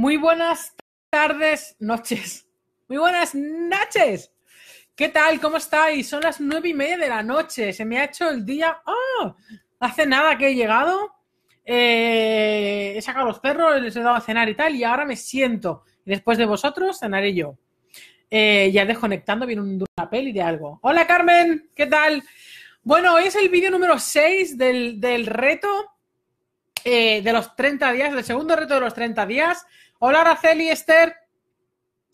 Muy buenas tardes, noches. Muy buenas noches. ¿Qué tal? ¿Cómo estáis? Son las nueve y media de la noche. Se me ha hecho el día. ¡Ah! Hace nada que he llegado. Eh, he sacado los perros, les he dado a cenar y tal. Y ahora me siento. después de vosotros, cenaré yo. Eh, ya desconectando, viene un, papel y de algo. Hola Carmen, ¿qué tal? Bueno, hoy es el vídeo número 6 del, del reto eh, de los 30 días, del segundo reto de los 30 días. Hola, Araceli, Esther.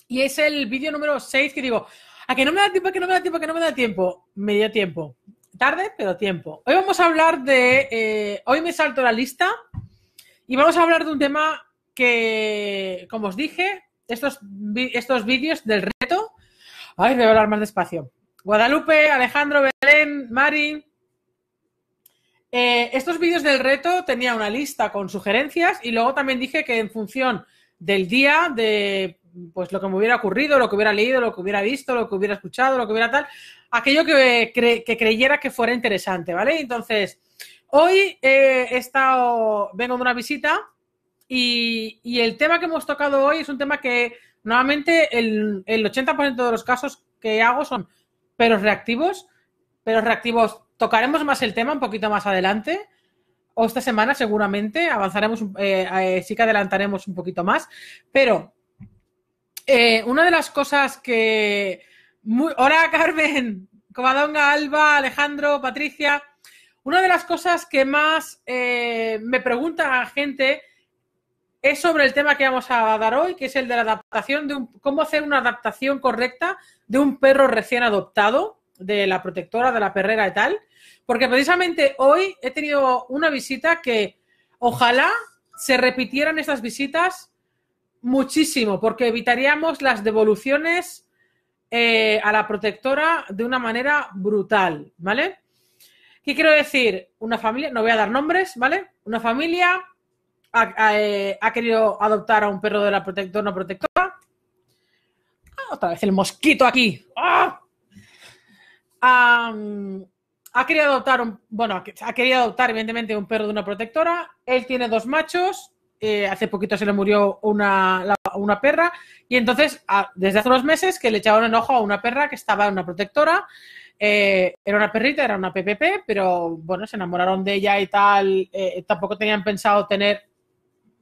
Y es el vídeo número 6 que digo, a que no me da tiempo, a que no me da tiempo, a que no me da tiempo. Me dio tiempo. Tarde, pero tiempo. Hoy vamos a hablar de... Eh, hoy me salto la lista y vamos a hablar de un tema que, como os dije, estos, estos vídeos del reto... Ay, voy a hablar más despacio. Guadalupe, Alejandro, Belén, Mari, eh, estos vídeos del reto tenía una lista con sugerencias y luego también dije que en función del día, de pues lo que me hubiera ocurrido, lo que hubiera leído, lo que hubiera visto, lo que hubiera escuchado, lo que hubiera tal, aquello que, creyera que fuera interesante, ¿vale? Entonces, hoy eh, he estado, vengo de una visita y, el tema que hemos tocado hoy es un tema que nuevamente, el, el 80% de los casos que hago son peros reactivos, peros reactivos tocaremos más el tema un poquito más adelante. O esta semana seguramente avanzaremos, eh, eh, sí que adelantaremos un poquito más. Pero eh, una de las cosas que... Hola Carmen, comadonga Alba, Alejandro, Patricia. Una de las cosas que más me pregunta la gente es sobre el tema que vamos a dar hoy, que es el de la adaptación, de un... cómo hacer una adaptación correcta de un perro recién adoptado, de la protectora, de la perrera y tal. Porque precisamente hoy he tenido una visita que ojalá se repitieran estas visitas muchísimo, porque evitaríamos las devoluciones eh, a la protectora de una manera brutal, ¿vale? ¿Qué quiero decir? Una familia, no voy a dar nombres, ¿vale? Una familia ha, eh, querido adoptar a un perro de la protectora, protectora. Ah, otra vez el mosquito aquí. ¡Ah! ha querido adoptar bueno, ha querido adoptar evidentemente un perro de una protectora. Él tiene dos machos. Eh, hace poquito se le murió una, perra y entonces desde hace unos meses que le echaban enojo a una perra que estaba en una protectora. Eh, era una perrita, era una PPP, pero bueno, se enamoraron de ella y tal. Eh, tampoco tenían pensado tener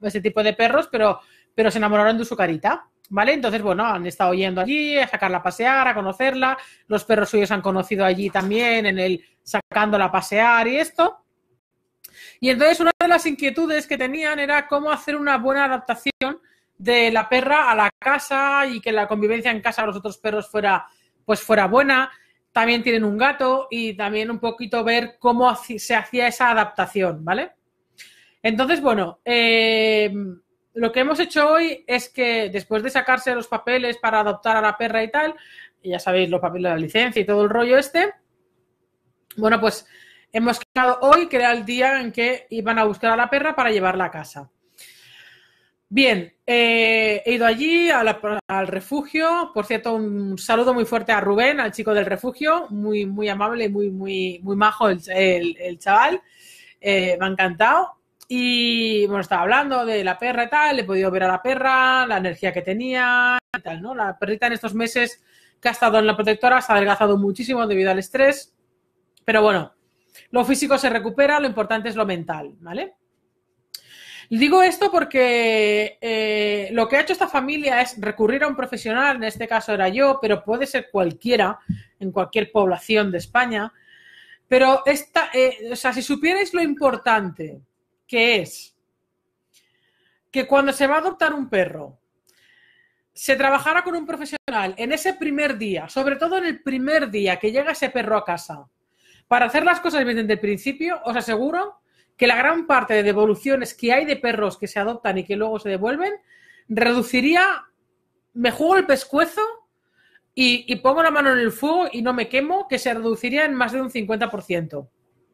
ese tipo de perros, pero, pero se enamoraron de su carita. ¿Vale? Entonces, bueno, han estado yendo allí a sacarla a pasear, a conocerla. Los perros suyos han conocido allí también, en el sacándola a pasear y esto. Y entonces una de las inquietudes que tenían era cómo hacer una buena adaptación de la perra a la casa y que la convivencia en casa de los otros perros fuera, pues fuera buena. También tienen un gato y también un poquito ver cómo se hacía esa adaptación, ¿vale? Entonces, bueno, eh, lo que hemos hecho hoy es que después de sacarse los papeles para adoptar a la perra y tal, ya sabéis, los papeles de la licencia y todo el rollo este, bueno, pues hemos quedado hoy que era el día en que iban a buscar a la perra para llevarla a casa. Bien, eh, he ido allí al refugio. Por cierto, un saludo muy fuerte a Rubén, al chico del refugio, muy, muy amable, muy, muy, muy majo el, chaval. Eh, me ha encantado. Y bueno, estaba hablando de la perra y tal, he podido ver a la perra, la energía que tenía tal, ¿no? La perrita en estos meses que ha estado en la protectora se ha adelgazado muchísimo debido al estrés, pero bueno, lo físico se recupera, lo importante es lo mental, ¿vale? Digo esto porque eh, lo que ha hecho esta familia es recurrir a un profesional, en este caso era yo, pero puede ser cualquiera, en cualquier población de España. Pero esta, eh, o sea, si supierais lo importante que es que cuando se va a adoptar un perro, se trabajara con un profesional en ese primer día, sobre todo en el primer día que llega ese perro a casa, para hacer las cosas bien desde el principio, os aseguro que la gran parte de devoluciones que hay de perros que se adoptan y que luego se devuelven, reduciría, me juego el pescuezo y, y pongo la mano en el fuego y no me quemo, que se reduciría en más de un 50%.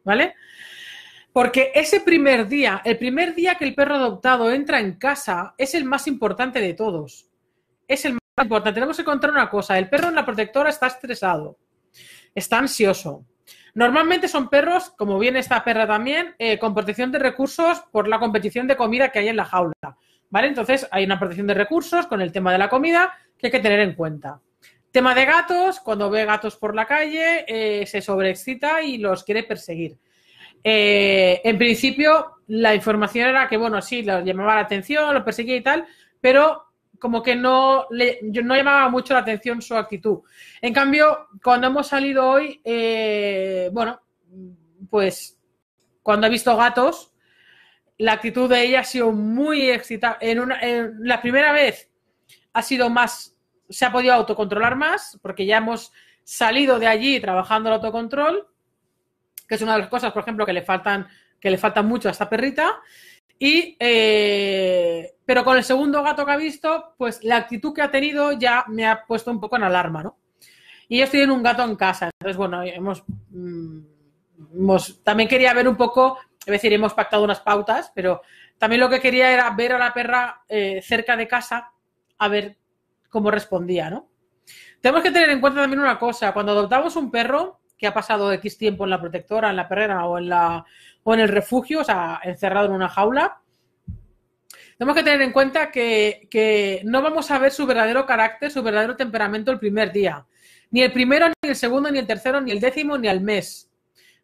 ¿Vale? Porque ese primer día, el primer día que el perro adoptado entra en casa, es el más importante de todos. Es el más importante. Tenemos que encontrar una cosa. El perro en la protectora está estresado, está ansioso. Normalmente son perros, como viene esta perra también, eh, con protección de recursos por la competición de comida que hay en la jaula. ¿Vale? Entonces hay una protección de recursos con el tema de la comida que hay que tener en cuenta. Tema de gatos, cuando ve gatos por la calle, eh, se sobreexcita y los quiere perseguir. Eh, en principio, la información era que, bueno, sí, lo llamaba la atención, lo perseguía y tal, pero como que no, le, no llamaba mucho la atención su actitud. En cambio, cuando hemos salido hoy, eh, bueno, pues cuando he visto gatos, la actitud de ella ha sido muy excitada. En, una, en la primera vez ha sido más, se ha podido autocontrolar más, porque ya hemos salido de allí trabajando el autocontrol que es una de las cosas, por ejemplo, que le faltan, que le mucho a esta perrita. Y, eh, pero con el segundo gato que ha visto, pues la actitud que ha tenido ya me ha puesto un poco en alarma, ¿no? Y estoy en un gato en casa, entonces, bueno, mm, hemos, también quería ver un poco, es decir, hemos pactado unas pautas, pero también lo que quería era ver a la perra eh, cerca de casa, a ver cómo respondía, ¿no? Tenemos que tener en cuenta también una cosa, cuando adoptamos un perro, que ha pasado X tiempo en la protectora, en la perrera o en, la, en el refugio, o sea, encerrado en una jaula. Tenemos que tener en cuenta que, no vamos a ver su verdadero carácter, su verdadero temperamento el primer día. Ni el primero, ni el segundo, ni el tercero, ni el décimo, ni al mes.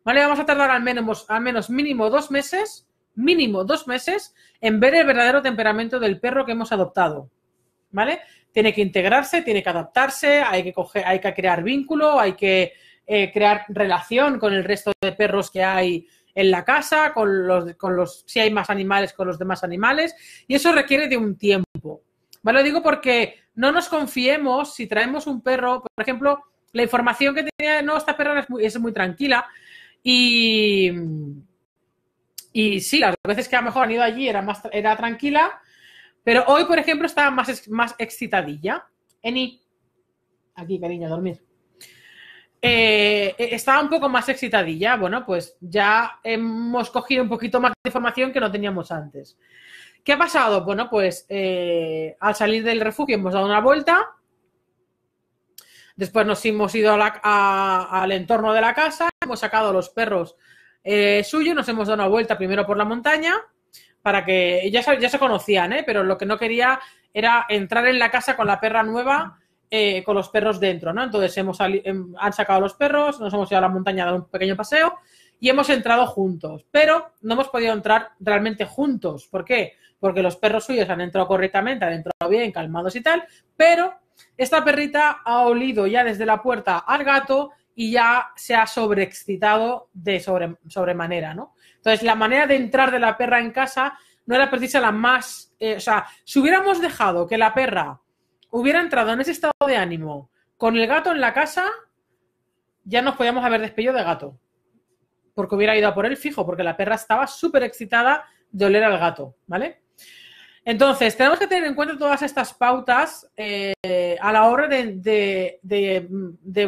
¿Vale? Vamos a tardar al menos, al menos mínimo dos meses, mínimo dos meses, en ver el verdadero temperamento del perro que hemos adoptado. ¿Vale? Tiene que integrarse, tiene que adaptarse, hay que, hay que crear vínculo, hay que eh, crear relación con el resto de perros que hay en la casa, con los, con los, si hay más animales, con los demás animales, y eso requiere de un tiempo. ¿Vale? Lo digo porque no nos confiemos si traemos un perro, por ejemplo, la información que tenía, no, esta perra es muy, tranquila y, y sí, las veces que a lo mejor han ido allí era, más, era tranquila, pero hoy, por ejemplo, está más, más excitadilla. Eni, aquí, cariño, a dormir. Eh, eh, estaba un poco más excitadilla. Bueno, pues ya hemos cogido un poquito más de información que no teníamos antes. ¿Qué ha pasado? Bueno, pues eh, al salir del refugio hemos dado una vuelta. Después nos hemos ido al entorno de la casa, hemos sacado a los perros suyos, nos hemos dado una vuelta primero por la montaña, para que ya, ya se conocían, pero lo que no quería era entrar en la casa con la perra nueva eh, con los perros dentro, ¿no? Entonces hemos em, han sacado los perros, nos hemos ido a la montaña a dar un pequeño paseo y hemos entrado juntos, pero no hemos podido entrar realmente juntos. ¿Por qué? Porque los perros suyos han entrado correctamente, han entrado bien, calmados y tal, pero esta perrita ha olido ya desde la puerta al gato y ya se ha sobreexcitado de sobremanera, ¿no? Entonces, la manera de entrar de la perra en casa no era precisa la más... Eh, o sea, si hubiéramos dejado que la perra hubiera entrado en ese estado de ánimo con el gato en la casa, ya nos podíamos haber despedido de gato. Porque hubiera ido a por él fijo, porque la perra estaba súper excitada de oler al gato, ¿vale? Entonces, tenemos que tener en cuenta todas estas pautas eh, a la hora de,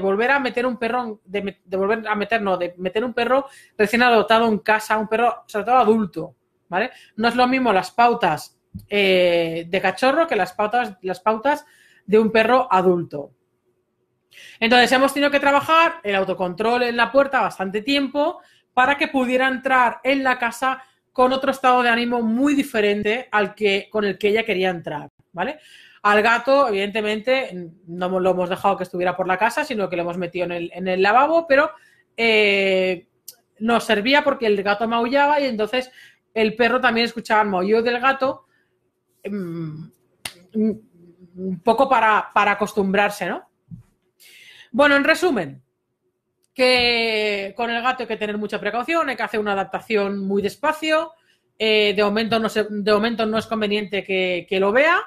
volver a meter un perro, de, volver a meter, de meter un perro recién adoptado en casa, un perro, sobre todo adulto, ¿vale? No es lo mismo las pautas eh, de cachorro que las pautas, las de un perro adulto. Entonces hemos tenido que trabajar el autocontrol en la puerta bastante tiempo para que pudiera entrar en la casa con otro estado de ánimo muy diferente al que con el que ella quería entrar, ¿vale? Al gato, evidentemente, no lo hemos dejado que estuviera por la casa, sino que lo hemos metido en el, lavabo, pero eh, nos servía porque el gato maullaba y entonces el perro también escuchaba el maullido del gato Mm, un poco para, acostumbrarse, ¿no? Bueno, en resumen, que con el gato hay que tener mucha precaución, hay que hacer una adaptación muy despacio. Eh, de, momento no de no es conveniente que, lo vea.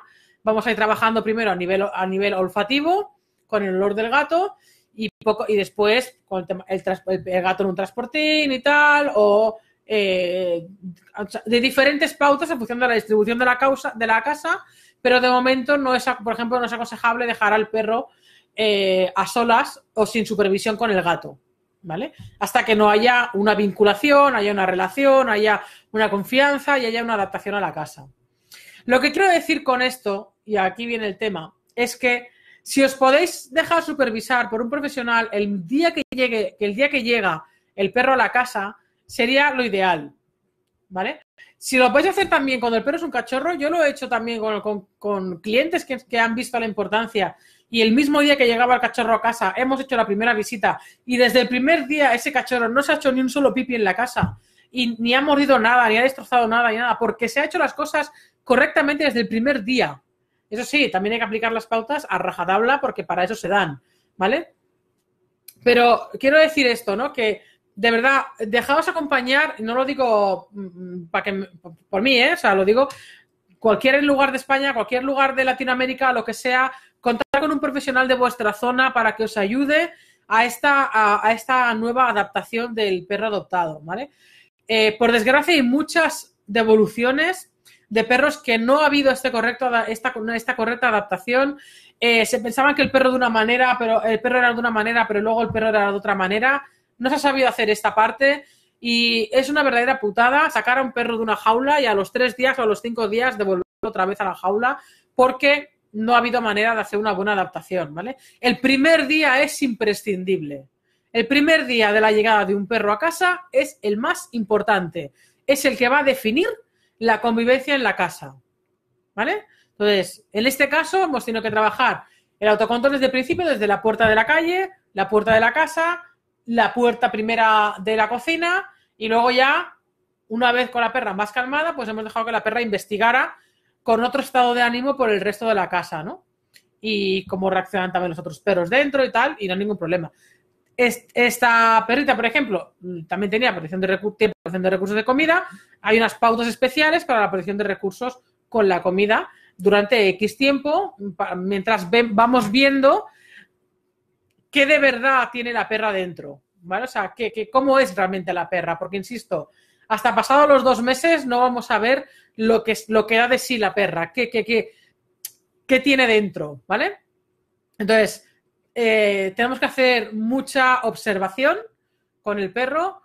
Vamos a ir trabajando primero a nivel, a nivel olfativo, con el olor del gato, y, poco, y después con el gato en un transportín y tal, o eh, de diferentes pautas en función de la distribución de la, causa, de la casa, pero de momento no es, por ejemplo, no es aconsejable dejar al perro eh, a solas o sin supervisión con el gato, ¿vale? Hasta que no haya una vinculación, haya una relación, haya una confianza y haya una adaptación a la casa. Lo que quiero decir con esto, y aquí viene el tema, es que si os podéis dejar supervisar por un profesional el día que llegue, que el día que llega el perro a la casa, sería lo ideal. ¿Vale? Si lo podéis hacer también cuando el perro es un cachorro, yo lo he hecho también con, clientes que, han visto la importancia y el mismo día que llegaba el cachorro a casa hemos hecho la primera visita y desde el primer día ese cachorro no se ha hecho ni un solo pipi en la casa y ni ha mordido nada, ni ha destrozado nada, ni nada, porque se ha hecho las cosas correctamente desde el primer día. Eso sí, también hay que aplicar las pautas a rajadabla porque para eso se dan, ¿vale? Pero quiero decir esto, ¿no? Que de verdad, dejaos acompañar, no lo digo mm, para que, por mí, ¿eh? o sea, lo digo, cualquier lugar de España, cualquier lugar de Latinoamérica, lo que sea, contar con un profesional de vuestra zona para que os ayude a esta, a, esta nueva adaptación del perro adoptado, ¿vale? Eh, por desgracia hay muchas devoluciones de perros que no ha habido este correcto, esta, correcta adaptación. Eh, se pensaban que el perro de una manera, pero el perro era de una manera, pero luego el perro era de otra manera no se ha sabido hacer esta parte y es una verdadera putada sacar a un perro de una jaula y a los tres días o a los cinco días devolverlo otra vez a la jaula porque no ha habido manera de hacer una buena adaptación, ¿vale? El primer día es imprescindible. El primer día de la llegada de un perro a casa es el más importante. Es el que va a definir la convivencia en la casa, ¿vale? Entonces, en este caso hemos tenido que trabajar el autocontrol desde el principio, desde la puerta de la calle, la puerta de la casa, la puerta primera de la cocina y luego ya, una vez con la perra más calmada, pues hemos dejado que la perra investigara con otro estado de ánimo por el resto de la casa, ¿no? Y cómo reaccionan también los otros perros dentro y tal, y no hay ningún problema. Esta perrita, por ejemplo, también tenía protección de, de recursos de comida. Hay unas pautas especiales para la protección de recursos con la comida durante X tiempo, mientras vamos viendo qué de verdad tiene la perra dentro, ¿vale? O sea, cómo es realmente la perra, porque insisto, hasta pasados los dos meses no vamos a ver lo que, lo que da de sí la perra, qué, tiene dentro, ¿vale? Entonces, eh, tenemos que hacer mucha observación con el perro.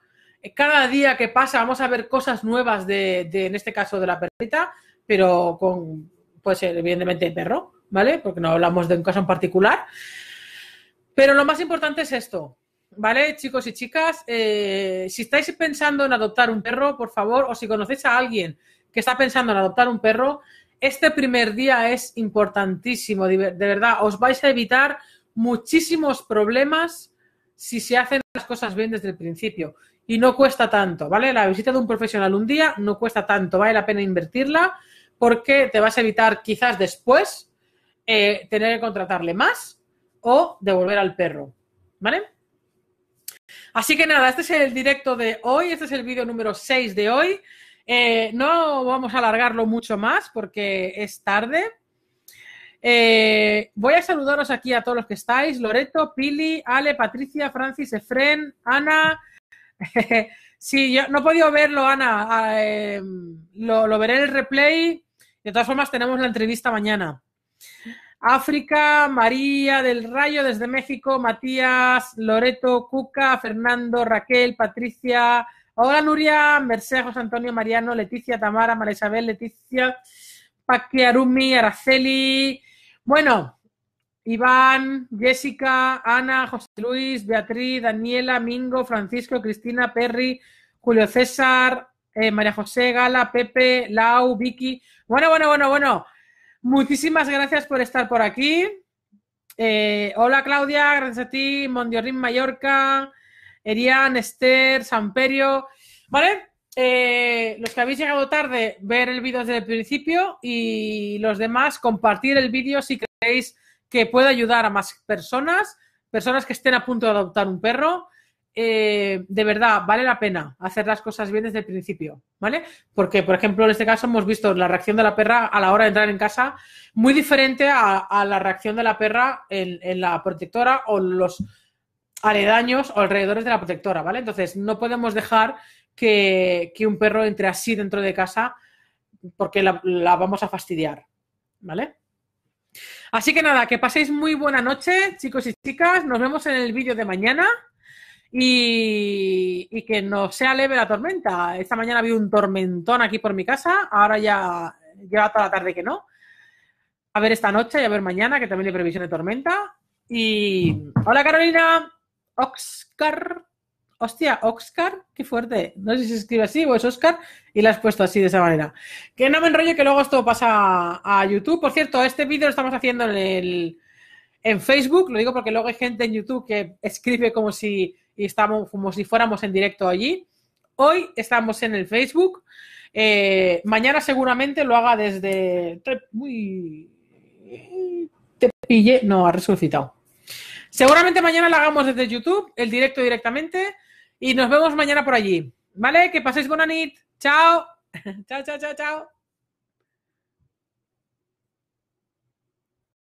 Cada día que pasa vamos a ver cosas nuevas de, en este caso, de la perrita, pero con, puede ser evidentemente el perro, ¿vale? Porque no hablamos de un caso en particular. Pero lo más importante es esto, ¿vale? Chicos y chicas, eh, si estáis pensando en adoptar un perro, por favor, o si conocéis a alguien que está pensando en adoptar un perro, este primer día es importantísimo, de verdad, os vais a evitar muchísimos problemas si se hacen las cosas bien desde el principio. Y no cuesta tanto, ¿vale? La visita de un profesional un día no cuesta tanto, vale la pena invertirla porque te vas a evitar quizás después eh, tener que contratarle más o devolver al perro. ¿Vale? Así que nada, este es el directo de hoy, este es el vídeo número 6 de hoy. Eh, no vamos a alargarlo mucho más porque es tarde. Eh, voy a saludaros aquí a todos los que estáis: Loreto, Pili, Ale, Patricia, Francis, Efren, Ana. sí, yo no he podido verlo, Ana. Ah, em, lo, lo veré en el replay. De todas formas, tenemos la entrevista mañana. África, María del Rayo desde México, Matías, Loreto, Cuca, Fernando, Raquel, Patricia, hola Nuria, Mercedes, José Antonio, Mariano, Leticia, Tamara, María Isabel, Leticia, Paque, Arumi, Araceli, bueno, Iván, Jessica, Ana, José Luis, Beatriz, Daniela, Mingo, Francisco, Cristina, Perry, Julio César, eh, María José, Gala, Pepe, Lau, Vicky, bueno, bueno, bueno, bueno. Muchísimas gracias por estar por aquí. Eh, hola Claudia, gracias a ti, mondiorín Mallorca, Erian, Esther, Samperio. ¿Vale? Eh, los que habéis llegado tarde, ver el vídeo desde el principio y los demás, compartir el vídeo si creéis que puede ayudar a más personas, personas que estén a punto de adoptar un perro eh, de verdad vale la pena hacer las cosas bien desde el principio, ¿vale? Porque, por ejemplo, en este caso hemos visto la reacción de la perra a la hora de entrar en casa muy diferente a, la reacción de la perra en, la protectora o los aledaños o alrededores de la protectora, ¿vale? Entonces, no podemos dejar que, un perro entre así dentro de casa porque la, la, vamos a fastidiar, ¿vale? Así que nada, que paséis muy buena noche, chicos y chicas. Nos vemos en el vídeo de mañana y, que no sea leve la tormenta. Esta mañana vi un tormentón aquí por mi casa, ahora ya lleva toda la tarde que no. A ver esta noche y a ver mañana, que también hay previsión de tormenta. Y hola Carolina, Oscar. Hostia, Oscar, qué fuerte. No sé si se escribe así o es Oscar y la has puesto así de esa manera. Que no me enrollo que luego esto pasa a YouTube. Por cierto, este vídeo lo estamos haciendo en el en Facebook, lo digo porque luego hay gente en YouTube que escribe como si y estamos como si fuéramos en directo allí. Hoy estamos en el Facebook. Eh, mañana seguramente lo haga desde. te pille No, ha resucitado. Seguramente mañana lo hagamos desde YouTube, el directo directamente. Y nos vemos mañana por allí. ¿Vale? Que paséis buena nit. Chao. chao, chao, chao, chao.